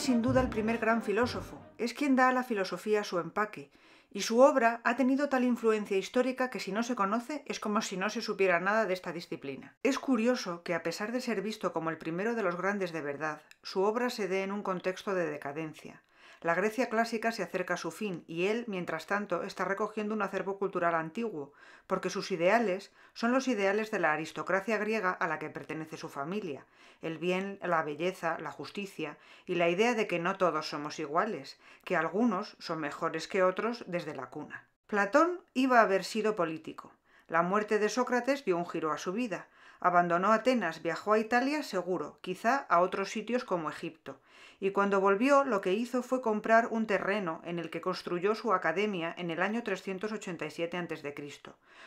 sin duda el primer gran filósofo, es quien da a la filosofía su empaque, y su obra ha tenido tal influencia histórica que si no se conoce es como si no se supiera nada de esta disciplina. Es curioso que a pesar de ser visto como el primero de los grandes de verdad, su obra se dé en un contexto de decadencia, la Grecia clásica se acerca a su fin y él, mientras tanto, está recogiendo un acervo cultural antiguo, porque sus ideales son los ideales de la aristocracia griega a la que pertenece su familia, el bien, la belleza, la justicia y la idea de que no todos somos iguales, que algunos son mejores que otros desde la cuna. Platón iba a haber sido político. La muerte de Sócrates dio un giro a su vida, Abandonó Atenas, viajó a Italia seguro, quizá a otros sitios como Egipto, y cuando volvió lo que hizo fue comprar un terreno en el que construyó su academia en el año 387 a.C.,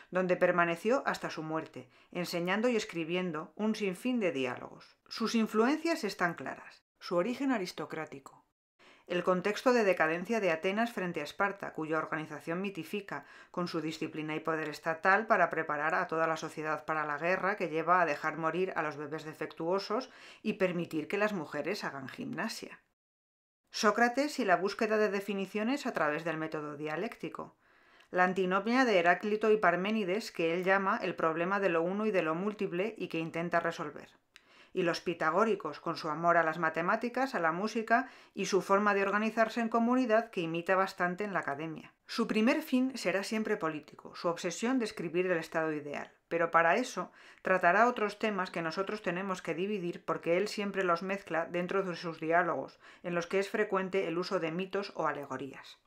donde permaneció hasta su muerte, enseñando y escribiendo un sinfín de diálogos. Sus influencias están claras, su origen aristocrático, el contexto de decadencia de Atenas frente a Esparta, cuya organización mitifica, con su disciplina y poder estatal, para preparar a toda la sociedad para la guerra que lleva a dejar morir a los bebés defectuosos y permitir que las mujeres hagan gimnasia. Sócrates y la búsqueda de definiciones a través del método dialéctico. La antinomia de Heráclito y Parménides que él llama el problema de lo uno y de lo múltiple y que intenta resolver y los pitagóricos, con su amor a las matemáticas, a la música y su forma de organizarse en comunidad que imita bastante en la academia. Su primer fin será siempre político, su obsesión de escribir el estado ideal, pero para eso tratará otros temas que nosotros tenemos que dividir porque él siempre los mezcla dentro de sus diálogos, en los que es frecuente el uso de mitos o alegorías.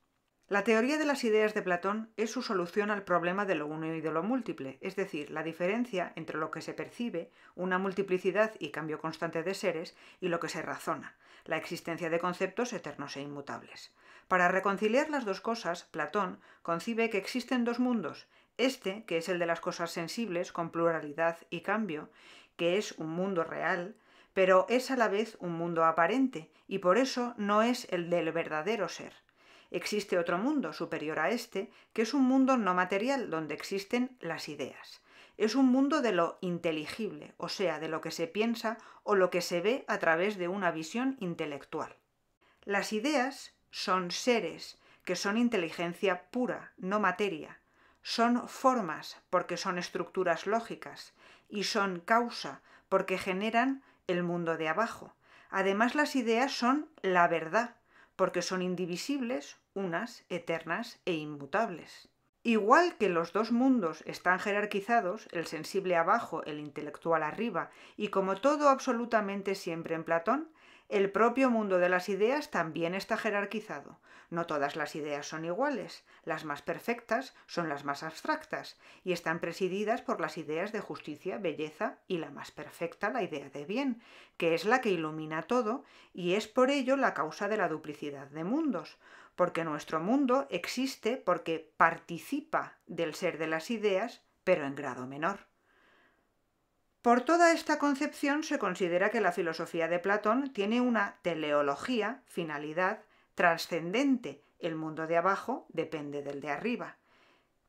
La teoría de las ideas de Platón es su solución al problema de lo uno y de lo múltiple, es decir, la diferencia entre lo que se percibe, una multiplicidad y cambio constante de seres, y lo que se razona, la existencia de conceptos eternos e inmutables. Para reconciliar las dos cosas, Platón concibe que existen dos mundos, este, que es el de las cosas sensibles, con pluralidad y cambio, que es un mundo real, pero es a la vez un mundo aparente, y por eso no es el del verdadero ser existe otro mundo superior a este, que es un mundo no material donde existen las ideas. Es un mundo de lo inteligible, o sea, de lo que se piensa o lo que se ve a través de una visión intelectual. Las ideas son seres, que son inteligencia pura, no materia. Son formas, porque son estructuras lógicas, y son causa, porque generan el mundo de abajo. Además, las ideas son la verdad, porque son indivisibles, unas, eternas e inmutables. Igual que los dos mundos están jerarquizados, el sensible abajo, el intelectual arriba, y como todo absolutamente siempre en Platón, el propio mundo de las ideas también está jerarquizado. No todas las ideas son iguales. Las más perfectas son las más abstractas y están presididas por las ideas de justicia, belleza y la más perfecta, la idea de bien, que es la que ilumina todo y es por ello la causa de la duplicidad de mundos, porque nuestro mundo existe porque participa del ser de las ideas, pero en grado menor. Por toda esta concepción se considera que la filosofía de Platón tiene una teleología, finalidad, trascendente, el mundo de abajo depende del de arriba,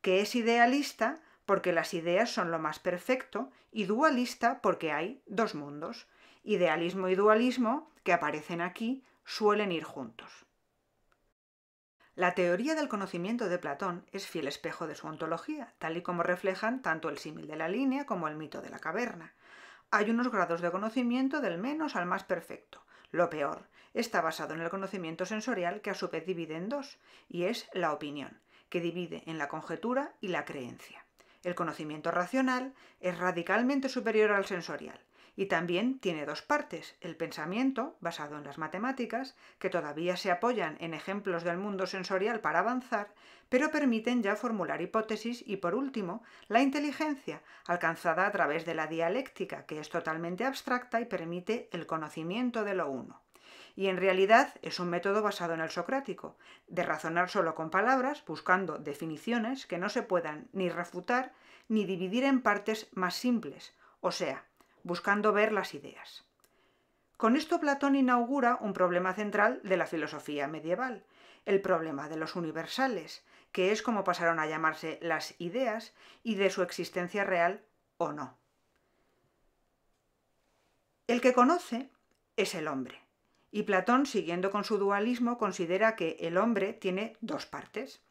que es idealista porque las ideas son lo más perfecto y dualista porque hay dos mundos. Idealismo y dualismo, que aparecen aquí, suelen ir juntos. La teoría del conocimiento de Platón es fiel espejo de su ontología, tal y como reflejan tanto el símil de la línea como el mito de la caverna. Hay unos grados de conocimiento del menos al más perfecto. Lo peor está basado en el conocimiento sensorial que a su vez divide en dos, y es la opinión, que divide en la conjetura y la creencia. El conocimiento racional es radicalmente superior al sensorial, y también tiene dos partes, el pensamiento, basado en las matemáticas, que todavía se apoyan en ejemplos del mundo sensorial para avanzar, pero permiten ya formular hipótesis y, por último, la inteligencia, alcanzada a través de la dialéctica, que es totalmente abstracta y permite el conocimiento de lo uno. Y en realidad es un método basado en el socrático, de razonar solo con palabras, buscando definiciones que no se puedan ni refutar ni dividir en partes más simples, o sea, buscando ver las ideas. Con esto Platón inaugura un problema central de la filosofía medieval, el problema de los universales, que es como pasaron a llamarse las ideas y de su existencia real o no. El que conoce es el hombre, y Platón, siguiendo con su dualismo, considera que el hombre tiene dos partes,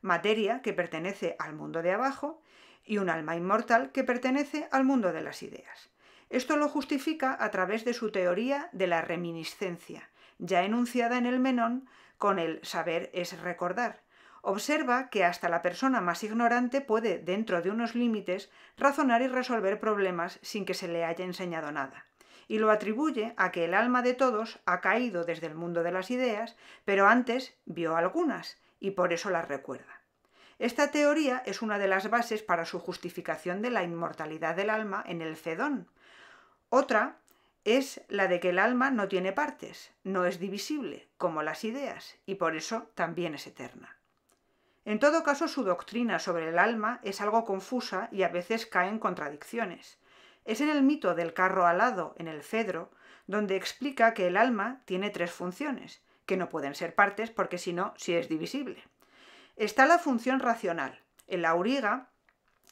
materia que pertenece al mundo de abajo y un alma inmortal que pertenece al mundo de las ideas. Esto lo justifica a través de su teoría de la reminiscencia, ya enunciada en el Menón con el saber es recordar. Observa que hasta la persona más ignorante puede, dentro de unos límites, razonar y resolver problemas sin que se le haya enseñado nada y lo atribuye a que el alma de todos ha caído desde el mundo de las ideas, pero antes vio algunas y por eso las recuerda. Esta teoría es una de las bases para su justificación de la inmortalidad del alma en el Fedón, otra es la de que el alma no tiene partes, no es divisible, como las ideas, y por eso también es eterna. En todo caso, su doctrina sobre el alma es algo confusa y a veces cae en contradicciones. Es en el mito del carro alado, en el Fedro, donde explica que el alma tiene tres funciones, que no pueden ser partes porque si no, sí es divisible. Está la función racional, el auriga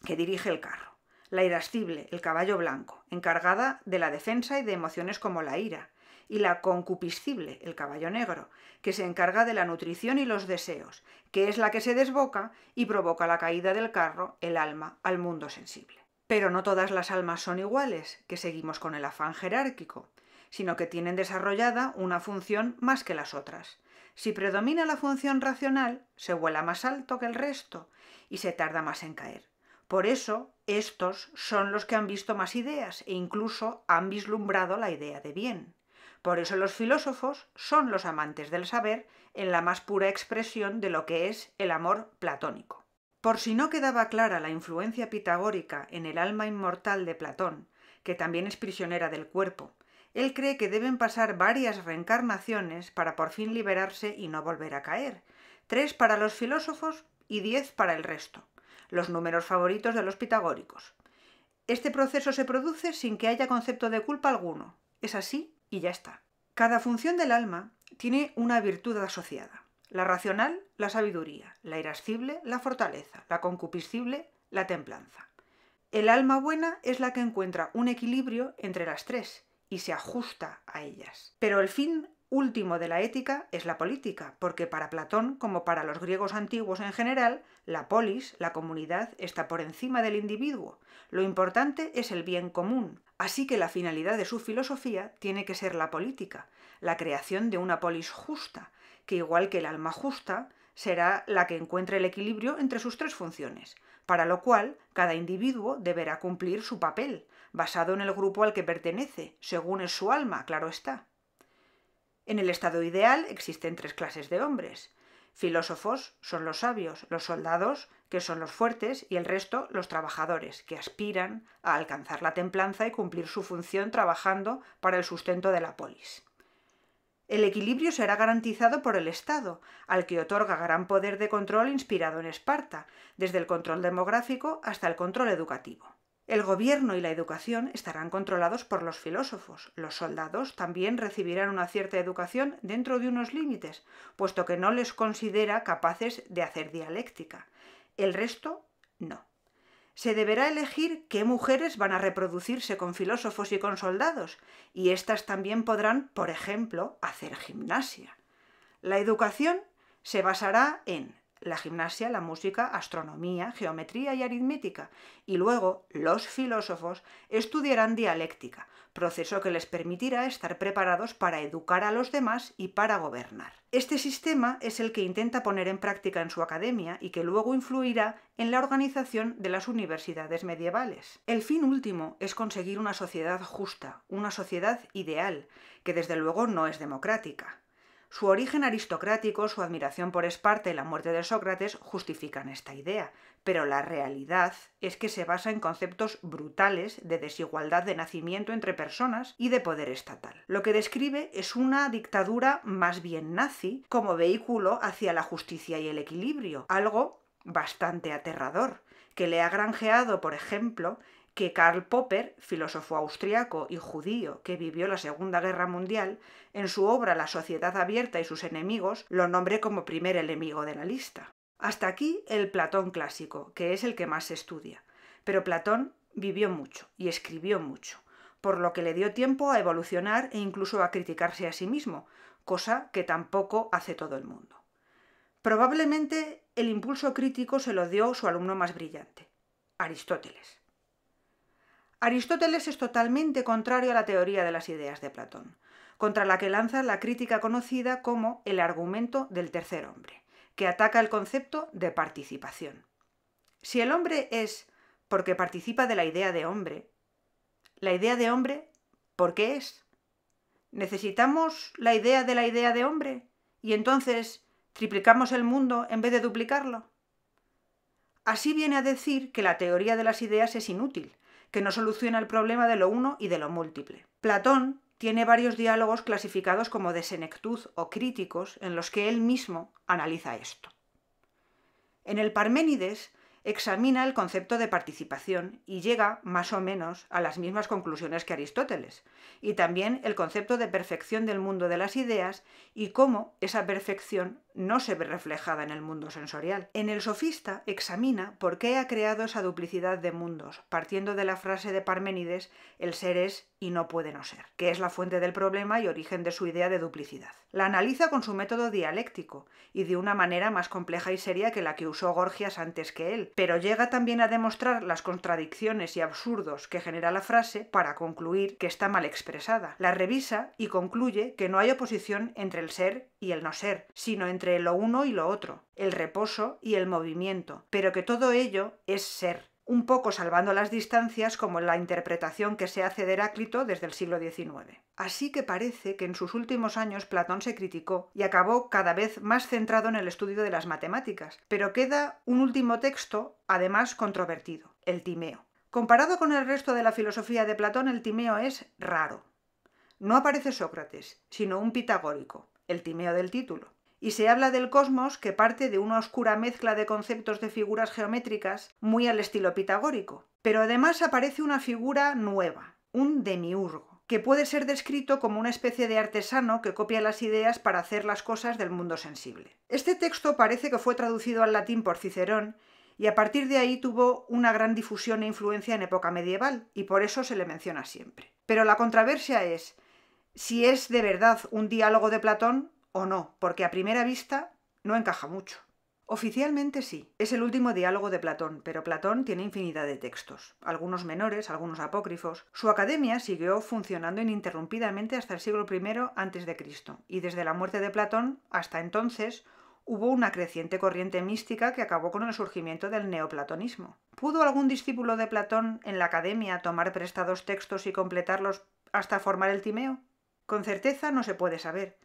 que dirige el carro la irascible, el caballo blanco, encargada de la defensa y de emociones como la ira, y la concupiscible, el caballo negro, que se encarga de la nutrición y los deseos, que es la que se desboca y provoca la caída del carro, el alma, al mundo sensible. Pero no todas las almas son iguales, que seguimos con el afán jerárquico, sino que tienen desarrollada una función más que las otras. Si predomina la función racional, se vuela más alto que el resto y se tarda más en caer. Por eso, estos son los que han visto más ideas e incluso han vislumbrado la idea de bien. Por eso los filósofos son los amantes del saber en la más pura expresión de lo que es el amor platónico. Por si no quedaba clara la influencia pitagórica en el alma inmortal de Platón, que también es prisionera del cuerpo, él cree que deben pasar varias reencarnaciones para por fin liberarse y no volver a caer, tres para los filósofos y diez para el resto los números favoritos de los pitagóricos. Este proceso se produce sin que haya concepto de culpa alguno. Es así y ya está. Cada función del alma tiene una virtud asociada. La racional, la sabiduría, la irascible, la fortaleza, la concupiscible, la templanza. El alma buena es la que encuentra un equilibrio entre las tres y se ajusta a ellas. Pero el fin último de la ética es la política, porque para Platón, como para los griegos antiguos en general, la polis, la comunidad, está por encima del individuo. Lo importante es el bien común. Así que la finalidad de su filosofía tiene que ser la política, la creación de una polis justa, que igual que el alma justa, será la que encuentre el equilibrio entre sus tres funciones, para lo cual cada individuo deberá cumplir su papel, basado en el grupo al que pertenece, según es su alma, claro está. En el estado ideal existen tres clases de hombres. Filósofos son los sabios, los soldados, que son los fuertes, y el resto los trabajadores, que aspiran a alcanzar la templanza y cumplir su función trabajando para el sustento de la polis. El equilibrio será garantizado por el Estado, al que otorga gran poder de control inspirado en Esparta, desde el control demográfico hasta el control educativo. El gobierno y la educación estarán controlados por los filósofos. Los soldados también recibirán una cierta educación dentro de unos límites, puesto que no les considera capaces de hacer dialéctica. El resto, no. Se deberá elegir qué mujeres van a reproducirse con filósofos y con soldados, y éstas también podrán, por ejemplo, hacer gimnasia. La educación se basará en la gimnasia, la música, astronomía, geometría y aritmética, y luego los filósofos estudiarán dialéctica, proceso que les permitirá estar preparados para educar a los demás y para gobernar. Este sistema es el que intenta poner en práctica en su academia y que luego influirá en la organización de las universidades medievales. El fin último es conseguir una sociedad justa, una sociedad ideal, que desde luego no es democrática. Su origen aristocrático, su admiración por Esparta y la muerte de Sócrates justifican esta idea, pero la realidad es que se basa en conceptos brutales de desigualdad de nacimiento entre personas y de poder estatal. Lo que describe es una dictadura más bien nazi como vehículo hacia la justicia y el equilibrio, algo bastante aterrador, que le ha granjeado, por ejemplo, que Karl Popper, filósofo austriaco y judío que vivió la Segunda Guerra Mundial, en su obra La sociedad abierta y sus enemigos lo nombre como primer enemigo de la lista. Hasta aquí el Platón clásico, que es el que más se estudia. Pero Platón vivió mucho y escribió mucho, por lo que le dio tiempo a evolucionar e incluso a criticarse a sí mismo, cosa que tampoco hace todo el mundo. Probablemente el impulso crítico se lo dio su alumno más brillante, Aristóteles. Aristóteles es totalmente contrario a la teoría de las ideas de Platón, contra la que lanza la crítica conocida como el argumento del tercer hombre, que ataca el concepto de participación. Si el hombre es porque participa de la idea de hombre, la idea de hombre, ¿por qué es? ¿Necesitamos la idea de la idea de hombre? ¿Y entonces triplicamos el mundo en vez de duplicarlo? Así viene a decir que la teoría de las ideas es inútil, que no soluciona el problema de lo uno y de lo múltiple. Platón tiene varios diálogos clasificados como de senectud o críticos en los que él mismo analiza esto. En el Parménides examina el concepto de participación y llega, más o menos, a las mismas conclusiones que Aristóteles, y también el concepto de perfección del mundo de las ideas y cómo esa perfección no se ve reflejada en el mundo sensorial. En el sofista examina por qué ha creado esa duplicidad de mundos, partiendo de la frase de Parménides, el ser es y no puede no ser, que es la fuente del problema y origen de su idea de duplicidad. La analiza con su método dialéctico y de una manera más compleja y seria que la que usó Gorgias antes que él, pero llega también a demostrar las contradicciones y absurdos que genera la frase para concluir que está mal expresada. La revisa y concluye que no hay oposición entre el ser y el no ser, sino entre lo uno y lo otro, el reposo y el movimiento, pero que todo ello es ser un poco salvando las distancias como en la interpretación que se hace de Heráclito desde el siglo XIX. Así que parece que en sus últimos años Platón se criticó y acabó cada vez más centrado en el estudio de las matemáticas, pero queda un último texto, además controvertido, el Timeo. Comparado con el resto de la filosofía de Platón, el Timeo es raro. No aparece Sócrates, sino un pitagórico, el Timeo del título y se habla del cosmos que parte de una oscura mezcla de conceptos de figuras geométricas muy al estilo pitagórico. Pero además aparece una figura nueva, un demiurgo, que puede ser descrito como una especie de artesano que copia las ideas para hacer las cosas del mundo sensible. Este texto parece que fue traducido al latín por Cicerón y a partir de ahí tuvo una gran difusión e influencia en época medieval, y por eso se le menciona siempre. Pero la controversia es si es de verdad un diálogo de Platón o no, porque a primera vista no encaja mucho. Oficialmente sí, es el último diálogo de Platón, pero Platón tiene infinidad de textos, algunos menores, algunos apócrifos. Su academia siguió funcionando ininterrumpidamente hasta el siglo I a.C., y desde la muerte de Platón hasta entonces hubo una creciente corriente mística que acabó con el surgimiento del neoplatonismo. ¿Pudo algún discípulo de Platón en la academia tomar prestados textos y completarlos hasta formar el Timeo? Con certeza no se puede saber,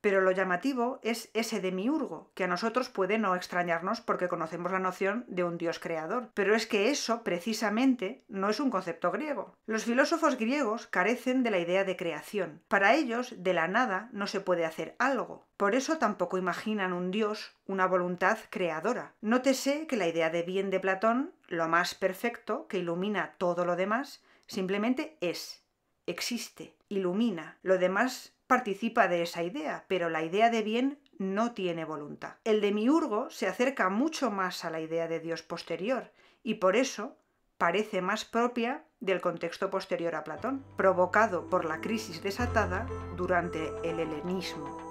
pero lo llamativo es ese demiurgo, que a nosotros puede no extrañarnos porque conocemos la noción de un dios creador. Pero es que eso, precisamente, no es un concepto griego. Los filósofos griegos carecen de la idea de creación. Para ellos, de la nada no se puede hacer algo. Por eso tampoco imaginan un dios, una voluntad creadora. Nótese que la idea de bien de Platón, lo más perfecto, que ilumina todo lo demás, simplemente es, existe, ilumina. Lo demás participa de esa idea, pero la idea de bien no tiene voluntad. El demiurgo se acerca mucho más a la idea de Dios posterior y por eso parece más propia del contexto posterior a Platón, provocado por la crisis desatada durante el helenismo.